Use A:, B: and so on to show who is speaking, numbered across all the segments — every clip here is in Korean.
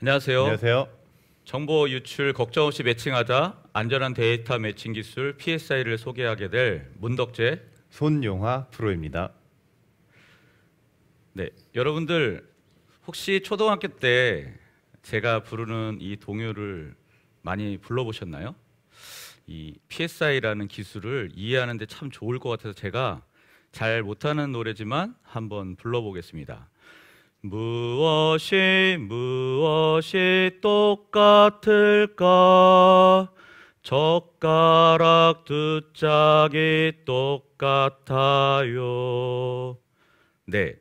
A: 안녕하세요. 안녕하세요. 정보 유출 걱정 없이 매칭하자 안전한 데이터 매칭 기술 PSI를 소개하게 될 문덕재
B: 손용화 프로입니다.
A: 네, 여러분들 혹시 초등학교 때 제가 부르는 이 동요를 많이 불러보셨나요? 이 PSI라는 기술을 이해하는데 참 좋을 것 같아서 제가 잘 못하는 노래지만 한번 불러보겠습니다. 무엇이 무엇이 똑같을까? 젓가락 두 짝이 똑같아요. 네,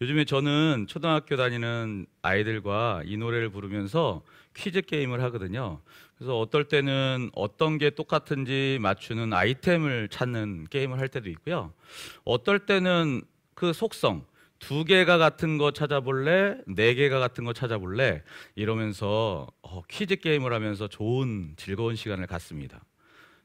A: 요즘에 저는 초등학교 다니는 아이들과 이 노래를 부르면서 퀴즈 게임을 하거든요. 그래서 어떨 때는 어떤 게 똑같은지 맞추는 아이템을 찾는 게임을 할 때도 있고요. 어떨 때는 그 속성, 두 개가 같은 거 찾아볼래? 네 개가 같은 거 찾아볼래? 이러면서 어, 퀴즈 게임을 하면서 좋은 즐거운 시간을 갖습니다.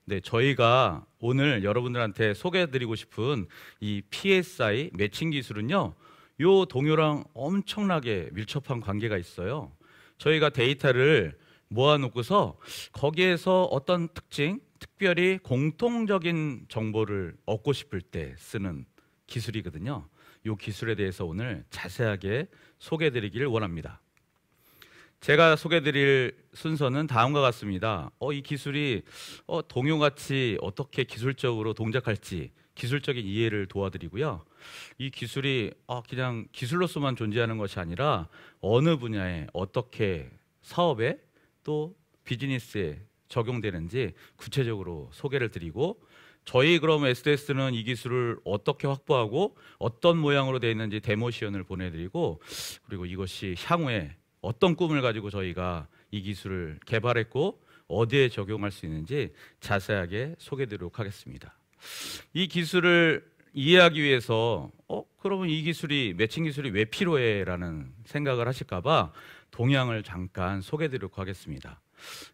A: 네, 저희가 오늘 여러분들한테 소개해드리고 싶은 이 PSI 매칭 기술은요, 요 동요랑 엄청나게 밀접한 관계가 있어요. 저희가 데이터를 모아놓고서 거기에서 어떤 특징, 특별히 공통적인 정보를 얻고 싶을 때 쓰는 기술이거든요. 이 기술에 대해서 오늘 자세하게 소개드리길 해 원합니다. 제가 소개드릴 해 순서는 다음과 같습니다. 어, 이 기술이 어, 동요같이 어떻게 기술적으로 동작할지 기술적인 이해를 도와드리고요. 이 기술이 아, 그냥 기술로서만 존재하는 것이 아니라 어느 분야에 어떻게 사업에 또 비즈니스에 적용되는지 구체적으로 소개를 드리고 저희 그럼 SDS는 이 기술을 어떻게 확보하고 어떤 모양으로 되어 있는지 데모 시연을 보내드리고 그리고 이것이 향후에 어떤 꿈을 가지고 저희가 이 기술을 개발했고 어디에 적용할 수 있는지 자세하게 소개드리도록 하겠습니다. 이 기술을 이해하기 위해서 어 그러면 이 기술이 매칭 기술이 왜 필요해라는 생각을 하실까봐 동향을 잠깐 소개드리도록 하겠습니다.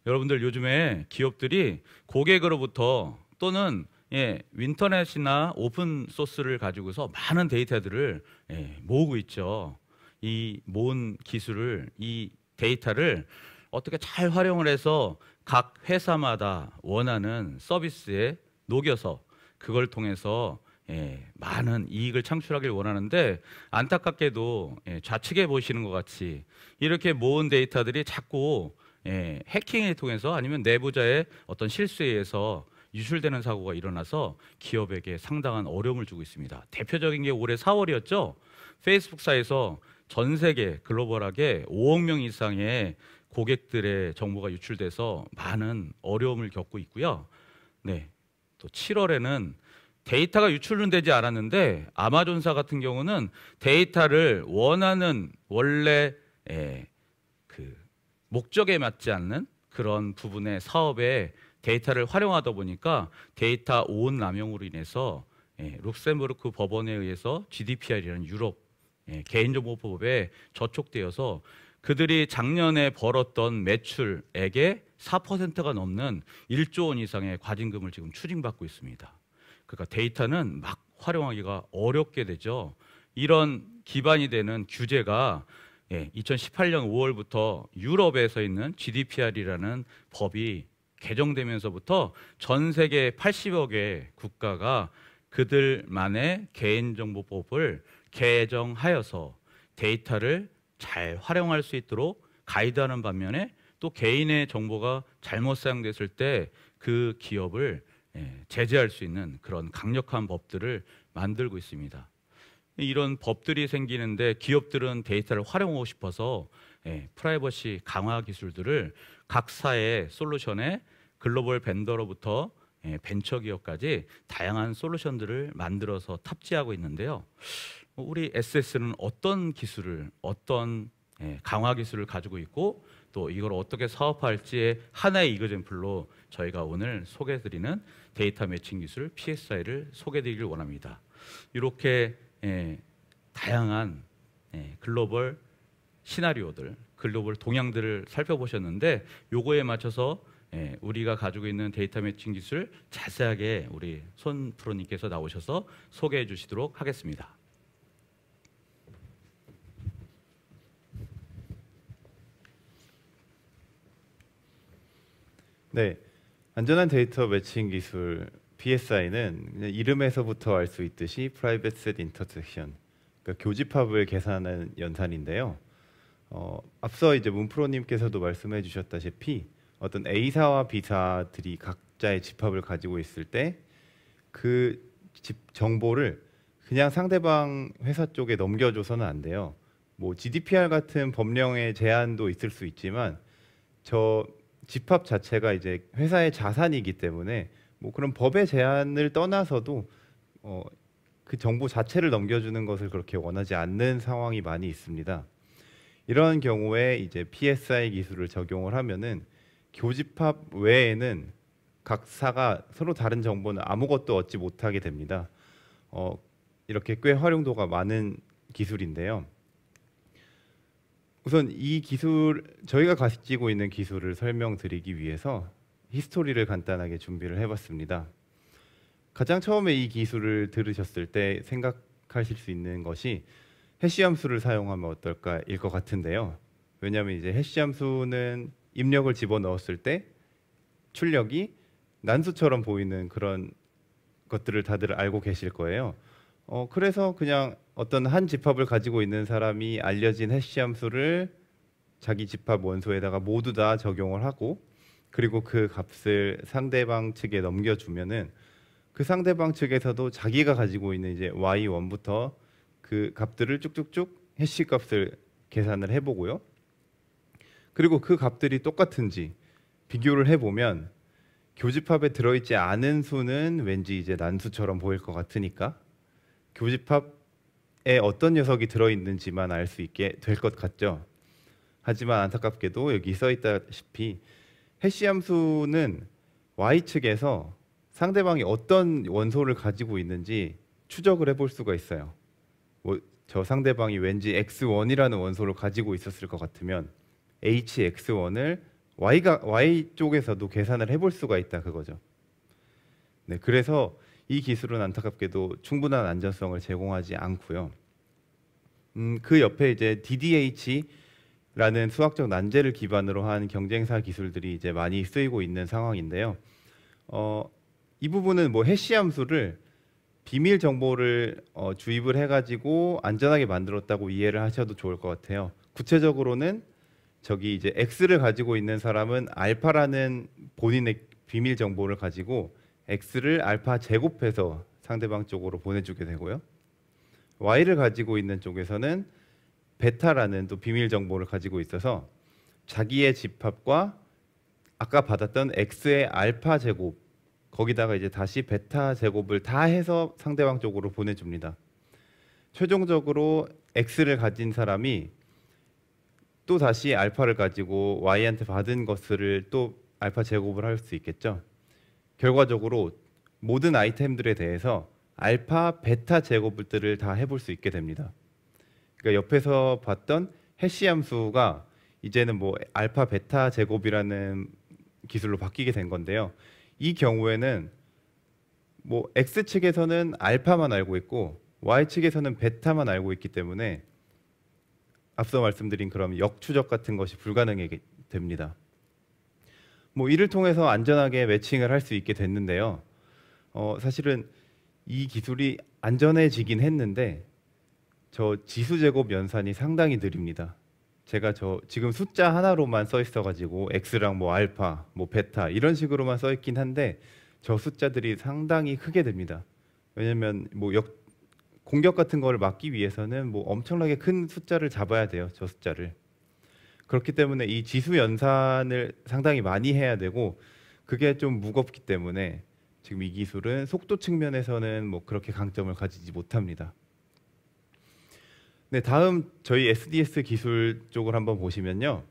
A: 여러분들 요즘에 기업들이 고객으로부터 또는 예, 인터넷이나 오픈 소스를 가지고서 많은 데이터들을 예, 모으고 있죠. 이 모은 기술을 이 데이터를 어떻게 잘 활용을 해서 각 회사마다 원하는 서비스에 녹여서 그걸 통해서 예, 많은 이익을 창출하길 원하는데 안타깝게도 예, 좌측에 보시는 것 같이 이렇게 모은 데이터들이 자꾸 예, 해킹을 통해서 아니면 내부자의 어떤 실수에 의해서 유출되는 사고가 일어나서 기업에게 상당한 어려움을 주고 있습니다. 대표적인 게 올해 4월이었죠. 페이스북사에서 전 세계 글로벌하게 5억 명 이상의 고객들의 정보가 유출돼서 많은 어려움을 겪고 있고요. 네, 또 7월에는 데이터가 유출은 되지 않았는데 아마존사 같은 경우는 데이터를 원하는 원래 에, 예, 그 목적에 맞지 않는 그런 부분의 사업에 데이터를 활용하다 보니까 데이터 오온 남용으로 인해서 예, 룩셈부르크 법원에 의해서 GDPR이라는 유럽 예, 개인정보법에 저촉되어서 그들이 작년에 벌었던 매출액의 4%가 넘는 1조 원 이상의 과징금을 지금 추징받고 있습니다. 그러니까 데이터는 막 활용하기가 어렵게 되죠. 이런 기반이 되는 규제가 2018년 예, 5월부터 유럽에서 있는 GDPR이라는 법이 개정되면서부터 전 세계 80억의 국가가 그들만의 개인정보법을 개정하여서 데이터를 잘 활용할 수 있도록 가이드하는 반면에 또 개인의 정보가 잘못 사용됐을 때 그 기업을 예, 제재할 수 있는 그런 강력한 법들을 만들고 있습니다. 이런 법들이 생기는데 기업들은 데이터를 활용하고 싶어서 예, 프라이버시 강화 기술들을 각사의 솔루션에 글로벌 벤더로부터 예, 벤처 기업까지 다양한 솔루션들을 만들어서 탑재하고 있는데요. 어, 우리 SS는 어떤 기술을 어떤 예, 강화 기술을 가지고 있고 또 이걸 어떻게 사업할지의 하나의 이그젠플로 저희가 오늘 소개해드리는 데이터 매칭 기술 PSI를 소개해드리길 원합니다. 이렇게 예, 다양한 예, 글로벌 시나리오들, 글로벌 동향들을 살펴보셨는데 요거에 맞춰서 우리가 가지고 있는 데이터 매칭 기술 자세하게 우리 손 프로님께서 나오셔서 소개해 주시도록 하겠습니다.
B: 네, 안전한 데이터 매칭 기술 PSI는 이름에서부터 알 수 있듯이 Private Set Intersection, 그러니까 교집합을 계산하는 연산인데요. 어, 앞서 이제 문프로님께서도 말씀해 주셨다시피 어떤 A사와 B사들이 각자의 집합을 가지고 있을 때 그 정보를 그냥 상대방 회사 쪽에 넘겨줘서는 안 돼요. 뭐 GDPR 같은 법령의 제한도 있을 수 있지만 저 집합 자체가 이제 회사의 자산이기 때문에 뭐 그런 법의 제한을 떠나서도 어, 그정부 자체를 넘겨주는 것을 그렇게 원하지 않는 상황이 많이 있습니다. 이런 경우에 이제 PSI 기술을 적용을 하면은 교집합 외에는 각사가 서로 다른 정보는 아무것도 얻지 못하게 됩니다. 어, 이렇게 꽤 활용도가 많은 기술인데요. 우선 이 기술 저희가 가지고 있는 기술을 설명드리기 위해서 히스토리를 간단하게 준비를 해봤습니다. 가장 처음에 이 기술을 들으셨을 때 생각하실 수 있는 것이 해시 함수를 사용하면 어떨까일 것 같은데요. 왜냐하면 이제 해시 함수는 입력을 집어 넣었을 때 출력이 난수처럼 보이는 그런 것들을 다들 알고 계실 거예요. 어, 그래서 그냥 어떤 한 집합을 가지고 있는 사람이 알려진 해시 함수를 자기 집합 원소에다가 모두 다 적용을 하고 그리고 그 값을 상대방 측에 넘겨주면은 그 상대방 측에서도 자기가 가지고 있는 이제 y1부터 그 값들을 쭉쭉쭉 해시 값을 계산을 해보고요. 그리고 그 값들이 똑같은지 비교를 해보면 교집합에 들어있지 않은 수는 왠지 이제 난수처럼 보일 것 같으니까 교집합 어떤 녀석이 들어있는지만 알 수 있게 될 것 같죠. 하지만 안타깝게도 여기 써 있다시피 해시 함수는 y 측에서 상대방이 어떤 원소를 가지고 있는지 추적을 해볼 수가 있어요. 뭐 저 상대방이 왠지 x1이라는 원소를 가지고 있었을 것 같으면 hx1을 y가 y 쪽에서도 계산을 해볼 수가 있다 그거죠. 네, 그래서 이 기술은 안타깝게도 충분한 안전성을 제공하지 않고요. 음, 그 옆에 이제 DDH라는 수학적 난제를 기반으로 한 경쟁사 기술들이 이제 많이 쓰이고 있는 상황인데요. 어, 이 부분은 뭐 해시 함수를 비밀 정보를 어, 주입을 해가지고 안전하게 만들었다고 이해를 하셔도 좋을 것 같아요. 구체적으로는 저기 이제 X를 가지고 있는 사람은 알파라는 본인의 비밀 정보를 가지고 x를 알파 제곱해서 상대방 쪽으로 보내주게 되고요. y를 가지고 있는 쪽에서는 베타라는 또 비밀 정보를 가지고 있어서 자기의 집합과 아까 받았던 x의 알파 제곱 거기다가 이제 다시 베타 제곱을 다 해서 상대방 쪽으로 보내줍니다. 최종적으로 x를 가진 사람이 또 다시 알파를 가지고 y한테 받은 것을 또 알파 제곱을 할 수 있겠죠. 결과적으로 모든 아이템들에 대해서 알파, 베타 제곱들을 다 해볼 수 있게 됩니다. 그러니까 옆에서 봤던 해시 함수가 이제는 뭐 알파, 베타 제곱이라는 기술로 바뀌게 된 건데요. 이 경우에는 뭐 x 측에서는 알파만 알고 있고 y 측에서는 베타만 알고 있기 때문에 앞서 말씀드린 그런 역추적 같은 것이 불가능하게 됩니다. 뭐 이를 통해서 안전하게 매칭을 할 수 있게 됐는데요. 어, 사실은 이 기술이 안전해지긴 했는데 저 지수 제곱 연산이 상당히 느립니다. 제가 저 지금 숫자 하나로만 써 있어가지고 x랑 뭐 알파, 뭐 베타 이런 식으로만 써 있긴 한데 저 숫자들이 상당히 크게 됩니다. 왜냐하면 뭐 역, 공격 같은 거를 막기 위해서는 뭐 엄청나게 큰 숫자를 잡아야 돼요. 저 숫자를. 그렇기 때문에 이 지수 연산을 상당히 많이 해야 되고 그게 좀 무겁기 때문에 지금 이 기술은 속도 측면에서는 뭐 그렇게 강점을 가지지 못합니다. 네, 다음 저희 SDS 기술 쪽을 한번 보시면요.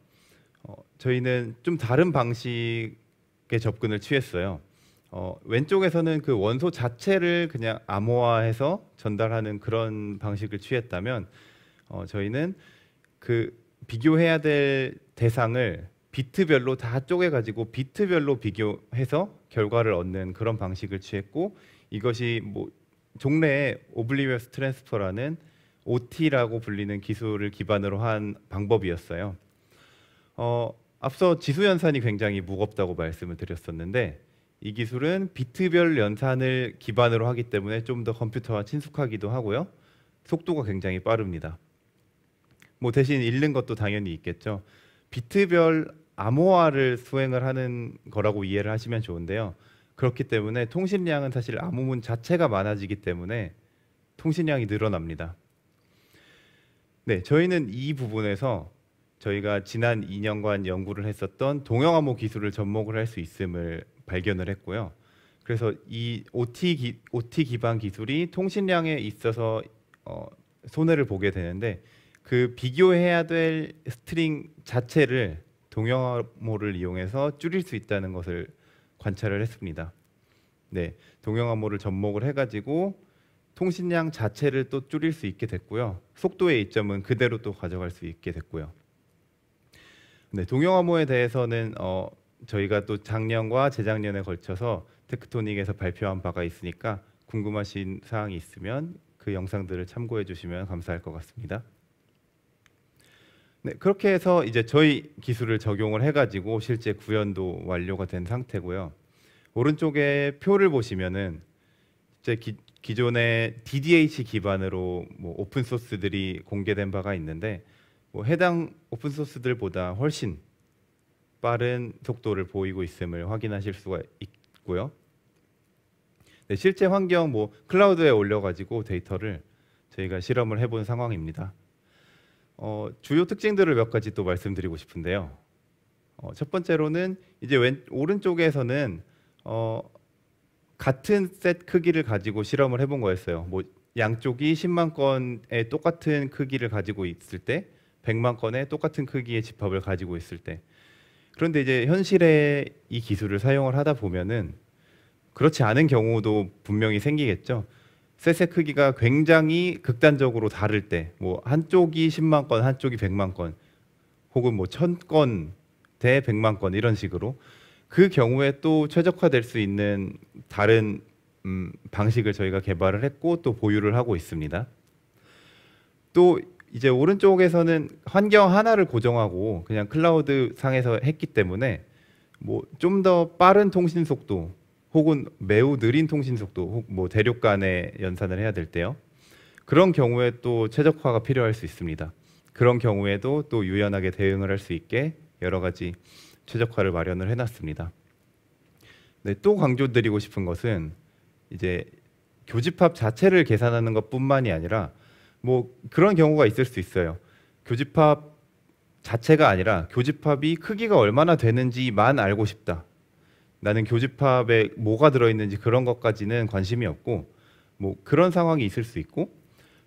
B: 어, 저희는 좀 다른 방식의 접근을 취했어요. 어, 왼쪽에서는 그 원소 자체를 그냥 암호화해서 전달하는 그런 방식을 취했다면 어, 저희는 그 비교해야 될 대상을 비트별로 다 쪼개 가지고 비트별로 비교해서 결과를 얻는 그런 방식을 취했고 이것이 뭐 종래의 오블리비어스 트랜스퍼라는 OT라고 불리는 기술을 기반으로 한 방법이었어요. 어, 앞서 지수 연산이 굉장히 무겁다고 말씀을 드렸었는데 이 기술은 비트별 연산을 기반으로 하기 때문에 좀 더 컴퓨터와 친숙하기도 하고요. 속도가 굉장히 빠릅니다. 뭐 대신 읽는 것도 당연히 있겠죠. 비트별 암호화를 수행을 하는 거라고 이해를 하시면 좋은데요. 그렇기 때문에 통신량은 사실 암호문 자체가 많아지기 때문에 통신량이 늘어납니다. 네, 저희는 이 부분에서 저희가 지난 2년간 연구를 했었던 동형암호 기술을 접목을 할 수 있음을 발견을 했고요. 그래서 이 OT, 기, OT 기반 기술이 통신량에 있어서 어, 손해를 보게 되는데 그 비교해야 될 스트링 자체를 동영화모를 이용해서 줄일 수 있다는 것을 관찰을 했습니다. 네, 동영화모를 접목을 해가지고 통신량 자체를 또 줄일 수 있게 됐고요. 속도의 이점은 그대로 또 가져갈 수 있게 됐고요. 네, 동영화모에 대해서는 어, 저희가 또 작년과 재작년에 걸쳐서 테크토닉에서 발표한 바가 있으니까 궁금하신 사항이 있으면 그 영상들을 참고해 주시면 감사할 것 같습니다. 네, 그렇게 해서 이제 저희 기술을 적용을 해가지고 실제 구현도 완료가 된 상태고요. 오른쪽에 표를 보시면은 이제 기, 기존의 DDH 기반으로 뭐 오픈 소스들이 공개된 바가 있는데 뭐 해당 오픈 소스들보다 훨씬 빠른 속도를 보이고 있음을 확인하실 수가 있고요. 네, 실제 환경 뭐 클라우드에 올려가지고 데이터를 저희가 실험을 해본 상황입니다. 어, 주요 특징들을 몇 가지 또 말씀드리고 싶은데요. 어, 첫 번째로는 이제 왼 오른쪽에서는 어, 같은 셋 크기를 가지고 실험을 해본 거였어요. 뭐 양쪽이 10만 건의 똑같은 크기를 가지고 있을 때, 100만 건의 똑같은 크기의 집합을 가지고 있을 때. 그런데 이제 현실에 이 기술을 사용을 하다 보면은 그렇지 않은 경우도 분명히 생기겠죠. 셋의 크기가 굉장히 극단적으로 다를 때, 뭐 한쪽이 10만 건, 한쪽이 100만 건, 혹은 뭐 1000건 대 100만 건 이런 식으로 그 경우에 또 최적화될 수 있는 다른 음, 방식을 저희가 개발을 했고 또 보유를 하고 있습니다. 또 이제 오른쪽에서는 환경 하나를 고정하고 그냥 클라우드 상에서 했기 때문에 뭐 좀 더 빠른 통신 속도 혹은 매우 느린 통신 속도, 뭐 대륙 간의 연산을 해야 될 때요. 그런 경우에 또 최적화가 필요할 수 있습니다. 그런 경우에도 또 유연하게 대응을 할 수 있게 여러 가지 최적화를 마련을 해놨습니다. 네, 또 강조드리고 싶은 것은 이제 교집합 자체를 계산하는 것뿐만이 아니라 뭐 그런 경우가 있을 수 있어요. 교집합 자체가 아니라 교집합이 크기가 얼마나 되는지만 알고 싶다. 나는 교집합에 뭐가 들어있는지 그런 것까지는 관심이 없고 뭐 그런 상황이 있을 수 있고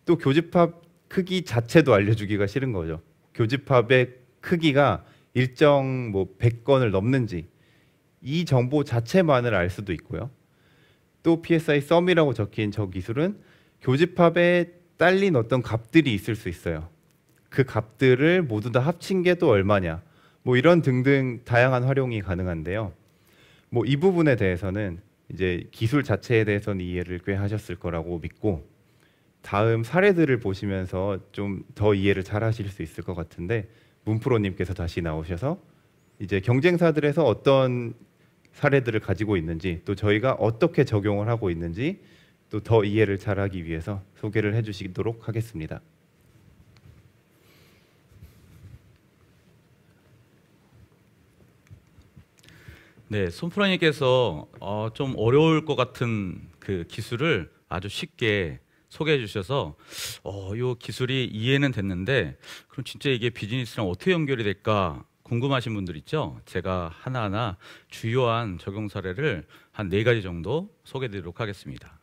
B: 또 교집합 크기 자체도 알려주기가 싫은 거죠. 교집합의 크기가 일정 뭐 100건을 넘는지 이 정보 자체만을 알 수도 있고요. 또 PSI 썸이라고 적힌 저 기술은 교집합에 딸린 어떤 값들이 있을 수 있어요. 그 값들을 모두 다 합친 게 또 얼마냐. 뭐 이런 등등 다양한 활용이 가능한데요. 뭐이 부분에 대해서는 이제 기술 자체에 대해서는 이해를 꽤 하셨을 거라고 믿고 다음 사례들을 보시면서 좀 더 이해를 잘 하실 수 있을 것 같은데 문프로님께서 다시 나오셔서 이제 경쟁사들에서 어떤 사례들을 가지고 있는지 또 저희가 어떻게 적용을 하고 있는지 또 더 이해를 잘하기 위해서 소개를 해주시도록 하겠습니다.
A: 네, 손프라님께서 어, 좀 어려울 것 같은 그 기술을 아주 쉽게 소개해 주셔서 어, 이 기술이 이해는 됐는데 그럼 진짜 이게 비즈니스랑 어떻게 연결이 될까 궁금하신 분들 있죠? 제가 하나하나 주요한 적용 사례를 한 네 가지 정도 소개해 드리도록 하겠습니다.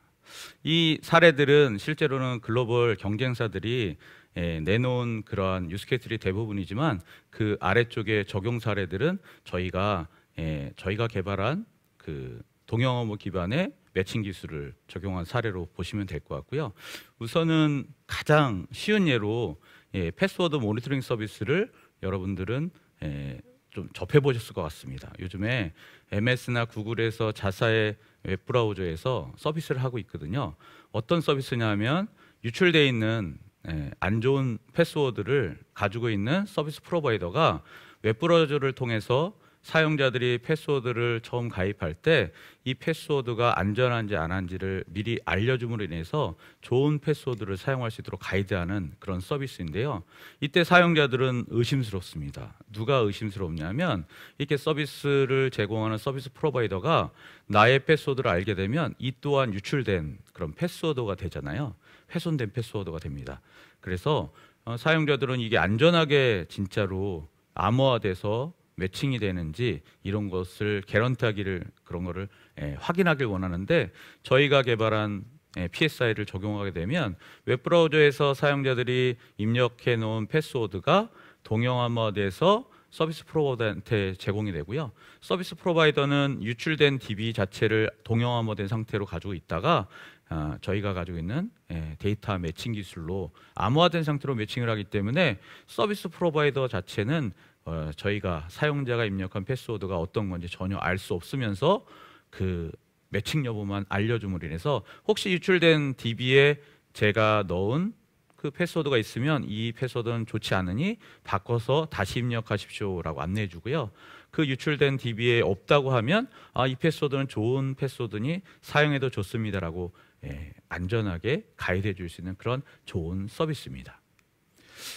A: 이 사례들은 실제로는 글로벌 경쟁사들이 예, 내놓은 그러한 유스케이스들이 대부분이지만 그아래쪽에 적용 사례들은 저희가 예, 저희가 개발한 그 동영어모 기반의 매칭 기술을 적용한 사례로 보시면 될 것 같고요. 우선은 가장 쉬운 예로 예, 패스워드 모니터링 서비스를 여러분들은 예, 좀 접해 보셨을 것 같습니다. 요즘에 MS나 구글에서 자사의 웹 브라우저에서 서비스를 하고 있거든요. 어떤 서비스냐면 유출돼 있는 예, 안 좋은 패스워드를 가지고 있는 서비스 프로바이더가 웹 브라우저를 통해서 사용자들이 패스워드를 처음 가입할 때 이 패스워드가 안전한지 안 한지를 미리 알려줌으로 인해서 좋은 패스워드를 사용할 수 있도록 가이드하는 그런 서비스인데요. 이때 사용자들은 의심스럽습니다. 누가 의심스럽냐면 이렇게 서비스를 제공하는 서비스 프로바이더가 나의 패스워드를 알게 되면 이 또한 유출된 그런 패스워드가 되잖아요. 훼손된 패스워드가 됩니다. 그래서 어, 사용자들은 이게 안전하게 진짜로 암호화돼서 매칭이 되는지 이런 것을 개런트하기를 그런 거를 예, 확인하길 원하는데 저희가 개발한 예, PSI를 적용하게 되면 웹 브라우저에서 사용자들이 입력해 놓은 패스워드가 동영화에서 서비스 프로바이더한테 제공이 되고요. 서비스 프로바이더는 유출된 DB 자체를 동영화된 상태로 가지고 있다가 어, 저희가 가지고 있는 예, 데이터 매칭 기술로 암호화된 상태로 매칭을 하기 때문에 서비스 프로바이더 자체는 어, 저희가 사용자가 입력한 패스워드가 어떤 건지 전혀 알 수 없으면서 그 매칭 여부만 알려줌으로 인해서 혹시 유출된 DB에 제가 넣은 그 패스워드가 있으면 이 패스워드는 좋지 않으니 바꿔서 다시 입력하십시오라고 안내해 주고요. 그 유출된 DB에 없다고 하면 아, 이 패스워드는 좋은 패스워드니 사용해도 좋습니다라고 예, 안전하게 가이드해 줄수 있는 그런 좋은 서비스입니다.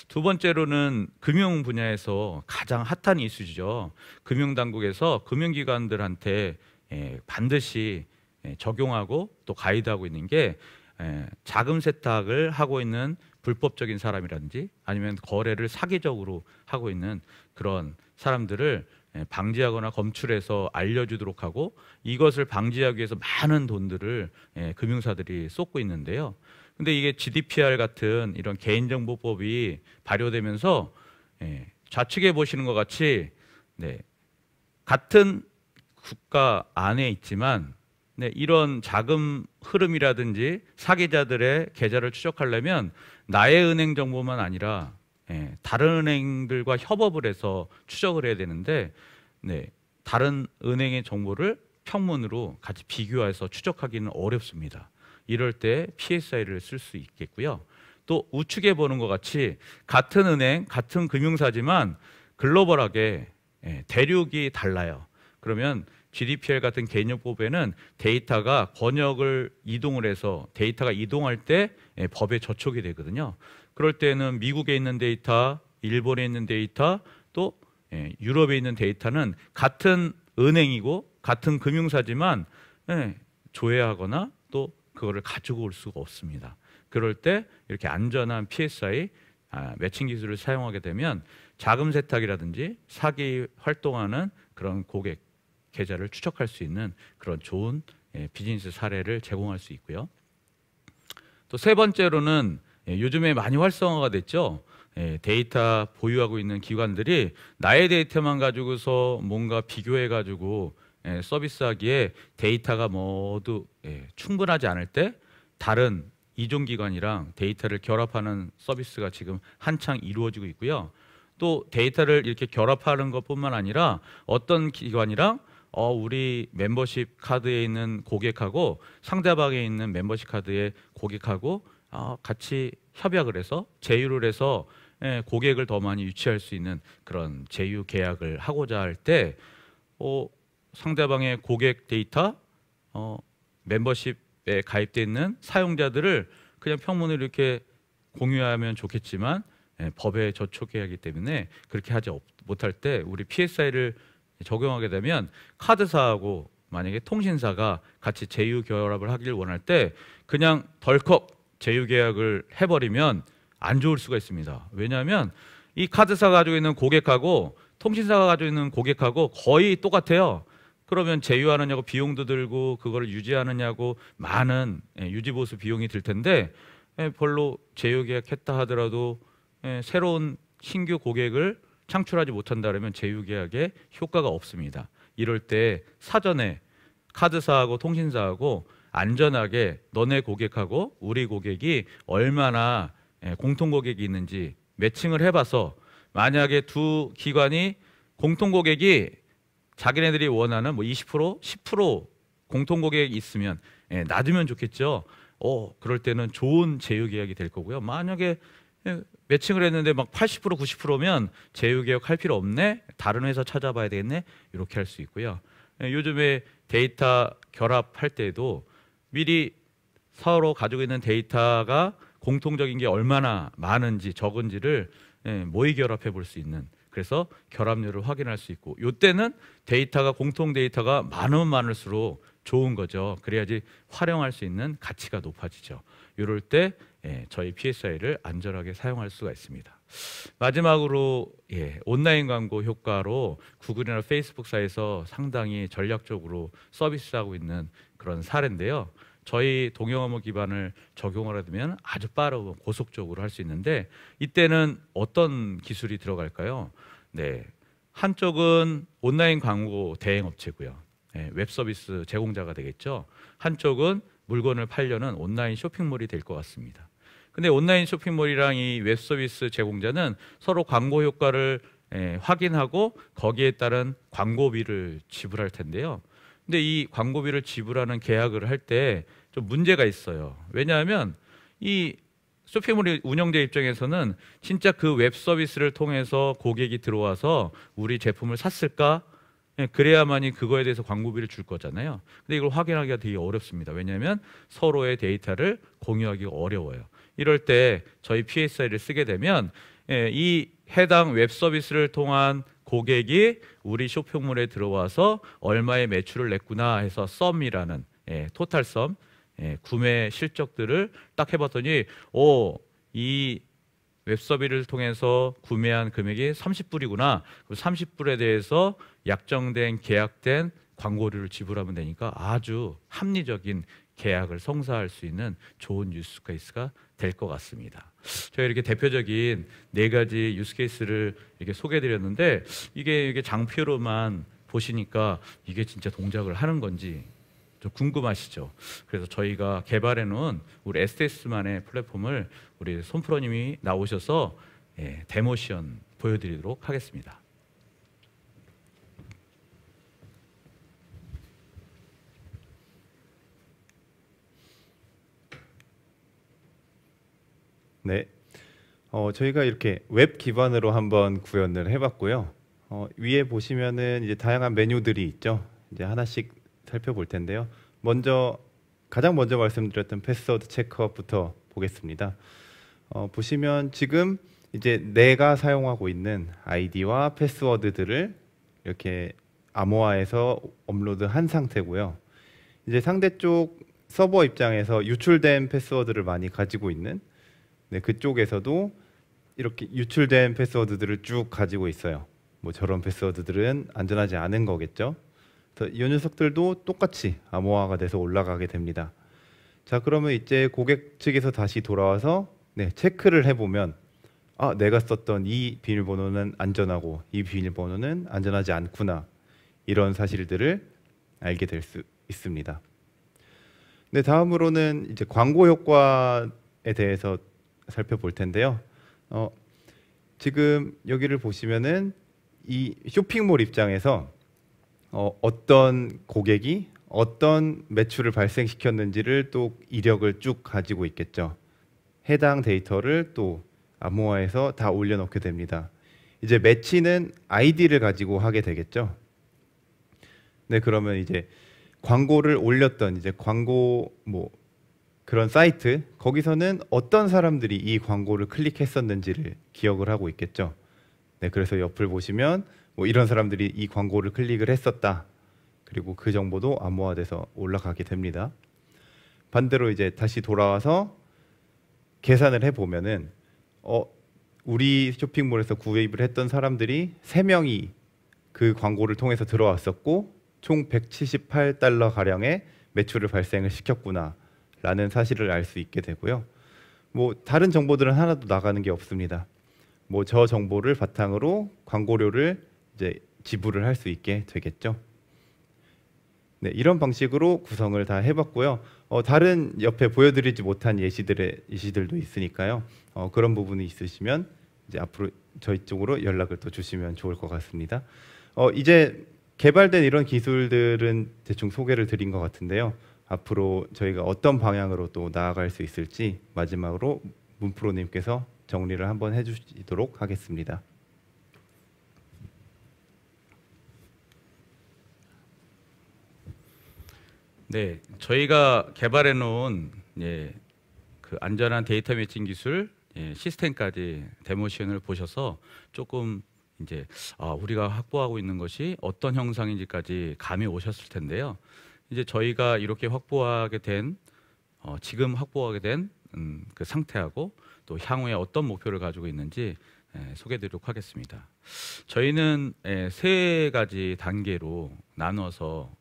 A: 두 번째로는 금융 분야에서 가장 핫한 이슈죠. 금융 당국에서 금융기관들한테 예, 반드시 예, 적용하고 또 가이드하고 있는 게 예, 자금 세탁을 하고 있는 불법적인 사람이라든지 아니면 거래를 사기적으로 하고 있는 그런 사람들을 방지하거나 검출해서 알려주도록 하고 이것을 방지하기 위해서 많은 돈들을 금융사들이 쏟고 있는데요. 근데 이게 GDPR 같은 이런 개인정보법이 발효되면서 예, 좌측에 보시는 것 같이 네, 같은 국가 안에 있지만 네, 이런 자금 흐름이라든지 사기자들의 계좌를 추적하려면 나의 은행 정보만 아니라 예, 다른 은행들과 협업을 해서 추적을 해야 되는데 네, 다른 은행의 정보를 평문으로 같이 비교해서 추적하기는 어렵습니다. 이럴 때 PSI를 쓸 수 있겠고요. 또 우측에 보는 것 같이 같은 은행, 같은 금융사지만 글로벌하게 예, 대륙이 달라요. 그러면 GDPR 같은 개념법에는 데이터가 권역을 이동을 해서 데이터가 이동할 때 예, 법에 저촉이 되거든요. 그럴 때는 미국에 있는 데이터, 일본에 있는 데이터, 또 예, 유럽에 있는 데이터는 같은 은행이고 같은 금융사지만 조회하거나 또 그거를 가지고 올 수가 없습니다. 그럴 때 이렇게 안전한 PSI 아, 매칭 기술을 사용하게 되면 자금 세탁이라든지 사기 활동하는 그런 고객 계좌를 추적할 수 있는 그런 좋은 예, 비즈니스 사례를 제공할 수 있고요. 또 세 번째로는 예, 요즘에 많이 활성화가 됐죠. 예, 데이터 보유하고 있는 기관들이 나의 데이터만 가지고서 뭔가 비교해 가지고 예, 서비스하기에 데이터가 모두 예, 충분하지 않을 때 다른 이종 기관이랑 데이터를 결합하는 서비스가 지금 한창 이루어지고 있고요. 또 데이터를 이렇게 결합하는 것뿐만 아니라 어떤 기관이랑 어, 우리 멤버십 카드에 있는 고객하고 상대방에 있는 멤버십 카드의 고객하고 어, 같이 협약을 해서 제휴를 해서 예, 고객을 더 많이 유치할 수 있는 그런 제휴 계약을 하고자 할때 어, 상대방의 고객 데이터, 어, 멤버십에 가입돼 있는 사용자들을 그냥 평문으로 이렇게 공유하면 좋겠지만 예, 법에 저촉해야 하기 때문에 그렇게 하지 못할 때 우리 PSI를 적용하게 되면 카드사하고 만약에 통신사가 같이 제휴 결합을 하길 원할 때 그냥 덜컥 제휴 계약을 해버리면 안 좋을 수가 있습니다. 왜냐하면 이 카드사가 가지고 있는 고객하고 통신사가 가지고 있는 고객하고 거의 똑같아요. 그러면 제휴하느냐고 비용도 들고 그걸 유지하느냐고 많은 예, 유지 보수 비용이 들 텐데 예, 별로 제휴 계약했다 하더라도 예, 새로운 신규 고객을 창출하지 못한다 그러면 제휴 계약에 효과가 없습니다. 이럴 때 사전에 카드사하고 통신사하고 안전하게 너네 고객하고 우리 고객이 얼마나 공통 고객이 있는지 매칭을 해봐서 만약에 두 기관이 공통 고객이 자기네들이 원하는 뭐20% 10% 공통 고객이 있으면 예, 놔두면 좋겠죠. 어, 그럴 때는 좋은 제휴 계약이 될 거고요. 만약에 예, 매칭을 했는데 막 80% 90%면 제휴 계약 할 필요 없네. 다른 회사 찾아봐야 되겠네. 이렇게 할 수 있고요. 예, 요즘에 데이터 결합할 때도 미리 서로 가지고 있는 데이터가 공통적인 게 얼마나 많은지 적은지를 예, 모의 결합해 볼 수 있는 그래서 결합률을 확인할 수 있고 요때는 데이터가 공통 데이터가 많으면 많을수록 좋은 거죠. 그래야지 활용할 수 있는 가치가 높아지죠. 이럴 때 예, 저희 PSI를 안전하게 사용할 수가 있습니다. 마지막으로 예, 온라인 광고 효과로 구글이나 페이스북 사에서 상당히 전략적으로 서비스하고 있는 그런 사례인데요. 저희 동영어 기반을 적용을 하면 아주 빠르고 고속적으로 할 수 있는데 이때는 어떤 기술이 들어갈까요? 네. 한쪽은 온라인 광고 대행 업체고요. 네, 웹 서비스 제공자가 되겠죠. 한쪽은 물건을 팔려는 온라인 쇼핑몰이 될 것 같습니다. 근데 온라인 쇼핑몰이랑 이 웹 서비스 제공자는 서로 광고 효과를 예, 확인하고 거기에 따른 광고비를 지불할 텐데요. 근데 이 광고비를 지불하는 계약을 할 때 좀 문제가 있어요. 왜냐하면 이 쇼핑몰이 운영자 입장에서는 진짜 그 웹 서비스를 통해서 고객이 들어와서 우리 제품을 샀을까? 예, 그래야만이 그거에 대해서 광고비를 줄 거잖아요. 근데 이걸 확인하기가 되게 어렵습니다. 왜냐하면 서로의 데이터를 공유하기가 어려워요. 이럴 때 저희 PSI를 쓰게 되면 예, 이 해당 웹 서비스를 통한 고객이 우리 쇼핑몰에 들어와서 얼마의 매출을 냈구나 해서 썸이라는 예, 토탈 썸 예, 구매 실적들을 딱 해봤더니 오이 웹서비를 통해서 구매한 금액이 30불이구나. 그 30불에 대해서 약정된 계약된 광고료를 지불하면 되니까 아주 합리적인 계약을 성사할 수 있는 좋은 뉴스 케이스가 될 것 같습니다. 저희 이렇게 대표적인 네 가지 유스케이스를 이렇게 소개드렸는데 해 이게 이게 장표로만 보시니까 이게 진짜 동작을 하는 건지 좀 궁금하시죠? 그래서 저희가 개발해 놓은 우리 STS만의 플랫폼을 우리 손프로님이 나오셔서 예, 데모션 보여드리도록 하겠습니다.
B: 네. 어, 저희가 이렇게 웹 기반으로 한번 구현을 해봤고요. 어, 위에 보시면은 이제 다양한 메뉴들이 있죠. 이제 하나씩 살펴볼 텐데요. 먼저 가장 먼저 말씀드렸던 패스워드 체크업부터 보겠습니다. 어, 보시면 지금 이제 내가 사용하고 있는 아이디와 패스워드들을 이렇게 암호화해서 업로드한 상태고요. 이제 상대 쪽 서버 입장에서 유출된 패스워드를 많이 가지고 있는 네, 그쪽에서도 이렇게 유출된 패스워드들을 쭉 가지고 있어요. 뭐 저런 패스워드들은 안전하지 않은 거겠죠. 그래서 이 녀석들도 똑같이 암호화가 돼서 올라가게 됩니다. 자 그러면 이제 고객 측에서 다시 돌아와서 네, 체크를 해보면 아 내가 썼던 이 비밀번호는 안전하고 이 비밀번호는 안전하지 않구나 이런 사실들을 알게 될 수 있습니다. 네 다음으로는 이제 광고 효과에 대해서 살펴볼 텐데요. 어, 지금 여기를 보시면은 이 쇼핑몰 입장에서 어, 어떤 고객이 어떤 매출을 발생시켰는지를 또 이력을 쭉 가지고 있겠죠. 해당 데이터를 또 암호화해서 다 올려놓게 됩니다. 이제 매치는 아이디를 가지고 하게 되겠죠. 네, 그러면 이제 광고를 올렸던 이제 광고 뭐 그런 사이트 거기서는 어떤 사람들이 이 광고를 클릭했었는지를 기억을 하고 있겠죠. 네, 그래서 옆을 보시면 뭐 이런 사람들이 이 광고를 클릭을 했었다. 그리고 그 정보도 암호화돼서 올라가게 됩니다. 반대로 이제 다시 돌아와서 계산을 해 보면은 어 우리 쇼핑몰에서 구입을 했던 사람들이 3명이 그 광고를 통해서 들어왔었고 총 178달러 가량의 매출을 발생을 시켰구나. 라는 사실을 알 수 있게 되고요. 뭐 다른 정보들은 하나도 나가는 게 없습니다. 뭐 저 정보를 바탕으로 광고료를 이제 지불을 할 수 있게 되겠죠. 네, 이런 방식으로 구성을 다 해봤고요. 어, 다른 옆에 보여드리지 못한 예시들의 예시들도 있으니까요. 어, 그런 부분이 있으시면 이제 앞으로 저희 쪽으로 연락을 또 주시면 좋을 것 같습니다. 어, 이제 개발된 이런 기술들은 대충 소개를 드린 것 같은데요. 앞으로 저희가 어떤 방향으로 또 나아갈 수 있을지 마지막으로 문프로님께서 정리를 한번 해주시도록 하겠습니다.
A: 네, 저희가 개발해 놓은 예, 그 안전한 데이터 매칭 기술 예, 시스템까지 데모시을 보셔서 조금 이제 아, 우리가 확보하고 있는 것이 어떤 형상인지까지 감이 오셨을 텐데요. 이제 저희가 이렇게 확보하게 된 어, 지금 확보하게 된그 음, 그 상태하고 또 향후에 어떤 목표를 가지고 있는지 예, 소개드리도록 하겠습니다. 저희는 예, 세 가지 단계로 나눠서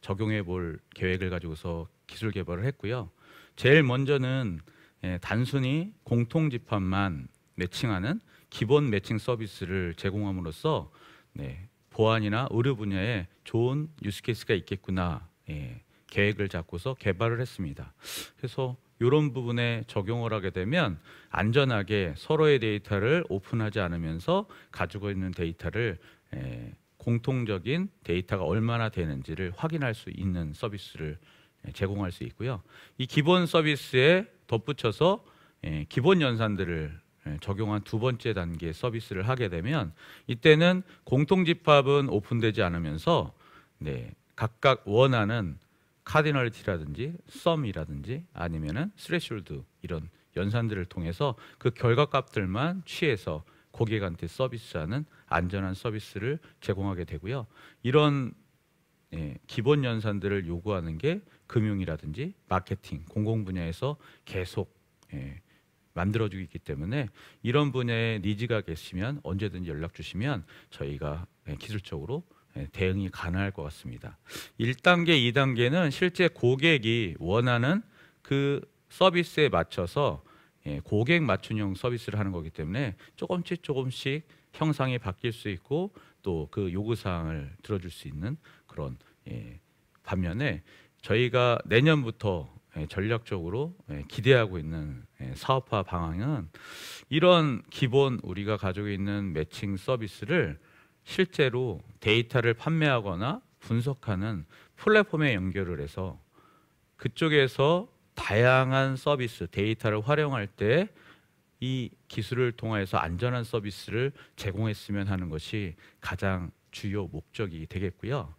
A: 적용해 볼 계획을 가지고서 기술 개발을 했고요. 제일 먼저는 예, 단순히 공통 집합만 매칭하는 기본 매칭 서비스를 제공함으로써 네, 보안이나 의료 분야에 좋은 유스케이스가 있겠구나 예, 계획을 잡고서 개발을 했습니다. 그래서 이런 부분에 적용을 하게 되면 안전하게 서로의 데이터를 오픈하지 않으면서 가지고 있는 데이터를 예, 공통적인 데이터가 얼마나 되는지를 확인할 수 있는 서비스를 예, 제공할 수 있고요. 이 기본 서비스에 덧붙여서 예, 기본 연산들을 예, 적용한 두 번째 단계 서비스를 하게 되면 이때는 공통집합은 오픈되지 않으면서 네, 각각 원하는 카디널티라든지 썸이라든지 아니면은 스레시드 이런 연산들을 통해서 그 결과값들만 취해서 고객한테 서비스하는 안전한 서비스를 제공하게 되고요. 이런 예, 기본 연산들을 요구하는 게 금융이라든지 마케팅, 공공 분야에서 계속 예, 만들어주고 있기 때문에 이런 분의 니즈가 계시면 언제든지 연락 주시면 저희가 예, 기술적으로 예, 대응이 가능할 것 같습니다. 1단계, 2단계는 실제 고객이 원하는 그 서비스에 맞춰서 예, 고객 맞춤형 서비스를 하는 거기 때문에 조금씩 조금씩 형상이 바뀔 수 있고 또 그 요구사항을 들어줄 수 있는 그런 반면에 저희가 내년부터 예, 전략적으로 예, 기대하고 있는 예, 사업화 방향은 이런 기본 우리가 가지고 있는 매칭 서비스를 실제로 데이터를 판매하거나 분석하는 플랫폼에 연결을 해서 그쪽에서 다양한 서비스 데이터를 활용할 때 이 기술을 통해서 안전한 서비스를 제공했으면 하는 것이 가장 주요 목적이 되겠고요.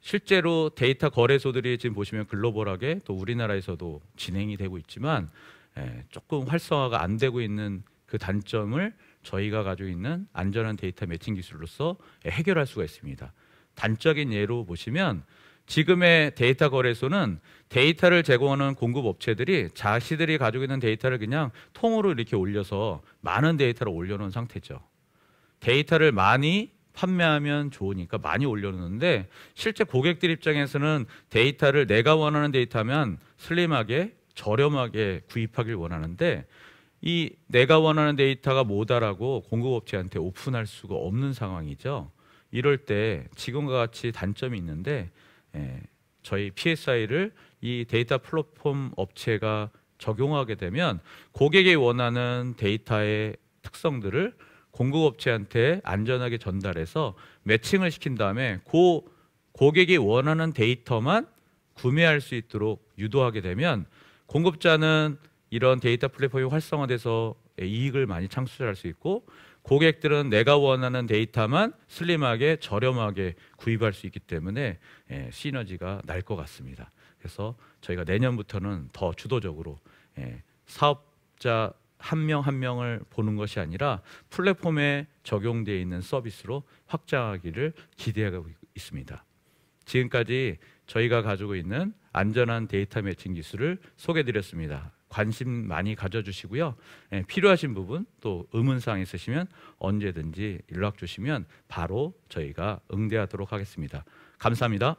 A: 실제로 데이터 거래소들이 지금 보시면 글로벌하게 또 우리나라에서도 진행이 되고 있지만 예, 조금 활성화가 안 되고 있는 그 단점을 저희가 가지고 있는 안전한 데이터 매칭 기술로서 예, 해결할 수가 있습니다. 단적인 예로 보시면 지금의 데이터 거래소는 데이터를 제공하는 공급 업체들이 자신들이 가지고 있는 데이터를 그냥 통으로 이렇게 올려서 많은 데이터를 올려놓은 상태죠. 데이터를 많이 판매하면 좋으니까 많이 올려놓는데 실제 고객들 입장에서는 데이터를 내가 원하는 데이터면 슬림하게 저렴하게 구입하길 원하는데 이 내가 원하는 데이터가 모자라고 공급업체한테 오픈할 수가 없는 상황이죠. 이럴 때 지금과 같이 단점이 있는데 예, 저희 PSI를 이 데이터 플랫폼 업체가 적용하게 되면 고객이 원하는 데이터의 특성들을 공급업체한테 안전하게 전달해서 매칭을 시킨 다음에 그 고객이 원하는 데이터만 구매할 수 있도록 유도하게 되면 공급자는 이런 데이터 플랫폼이 활성화돼서 이익을 많이 창출할 수 있고 고객들은 내가 원하는 데이터만 슬림하게 저렴하게 구입할 수 있기 때문에 예, 시너지가 날 것 같습니다. 그래서 저희가 내년부터는 더 주도적으로 예, 사업자 한 명한 한 명을 보는 것이 아니라 플랫폼에 적용되어 있는 서비스로 확장하기를 기대하고 있습니다. 지금까지 저희가 가지고 있는 안전한 데이터 매칭 기술을 소개드렸습니다. 해 관심 많이 가져주시고요. 예, 필요하신 부분 또 의문사항 있으시면 언제든지 연락 주시면 바로 저희가 응대하도록 하겠습니다. 감사합니다.